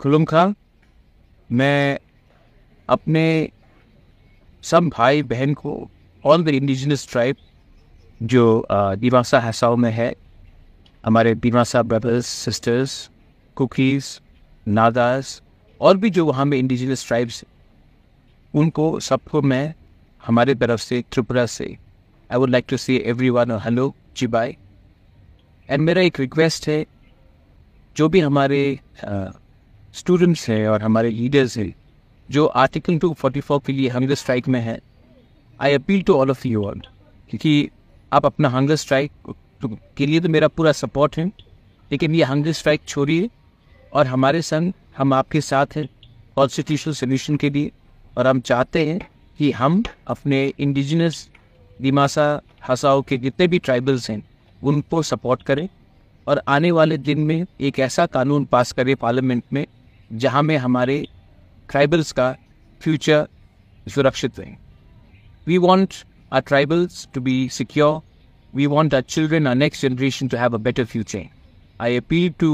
खुलम खां मैं अपने सब भाई बहन को ऑल द इंडिजिनस ट्राइब जो दिवासा हसाओ में है हमारे दिवासा ब्रदर्स सिस्टर्स कुकीज़ नादास और भी जो वहाँ में इंडिजिनस ट्राइब्स उनको सबको मैं हमारे तरफ से त्रिपुरा से I would like to see everyone hello ji bye and मेरा एक रिक्वेस्ट है जो भी हमारे uh, स्टूडेंट्स हैं और हमारे लीडर्स हैं जो आर्टिकल टू फोर्टी फोर के लिए हंगर स्ट्राइक में है I appeal to all of you all क्योंकि आप अपना हंगर स्ट्राइक तो के लिए तो मेरा पूरा सपोर्ट है लेकिन ये हंगर स्ट्राइक छोड़िए और हमारे संग हम आपके साथ हैं कॉन्स्टिट्यूशनल सोल्यूशन के लिए और हम चाहते हैं कि हम अपने इंडिजिनस दिमासा हसाओ के जितने भी ट्राइबल्स हैं उनको सपोर्ट करें और आने वाले दिन में एक ऐसा कानून पास करें पार्लियामेंट में जहाँ में हमारे ट्राइबल्स का फ्यूचर सुरक्षित रहे we want our tribals to be secure we want our children, our next generation to have a better future. I appeal to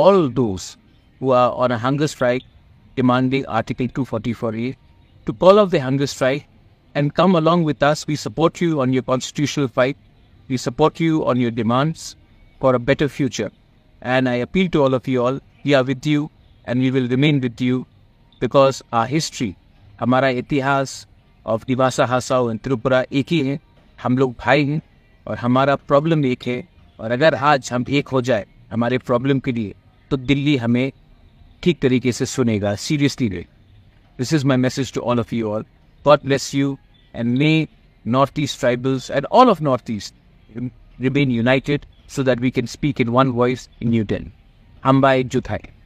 all those who are on a hunger strike demanding Article 244A to call off the hunger strike and come along with us. We support you on your constitutional fight. We support you on your demands for a better future. And I appeal to all of you all, we are with you and we will remain with you because our history, हमारा इतिहास of Dima Hasao and Tripura एक ही है हम लोग भाई हैं और हमारा प्रॉब्लम एक है और अगर आज हम एक हो जाए हमारे प्रॉब्लम के लिए तो दिल्ली हमें ठीक तरीके से सुनेगा सीरियसली नहीं this is my message to all of you all God bless you and may North East tribals and all of North East remain united so that we can speak in one voice in new ten हम bye जुथाई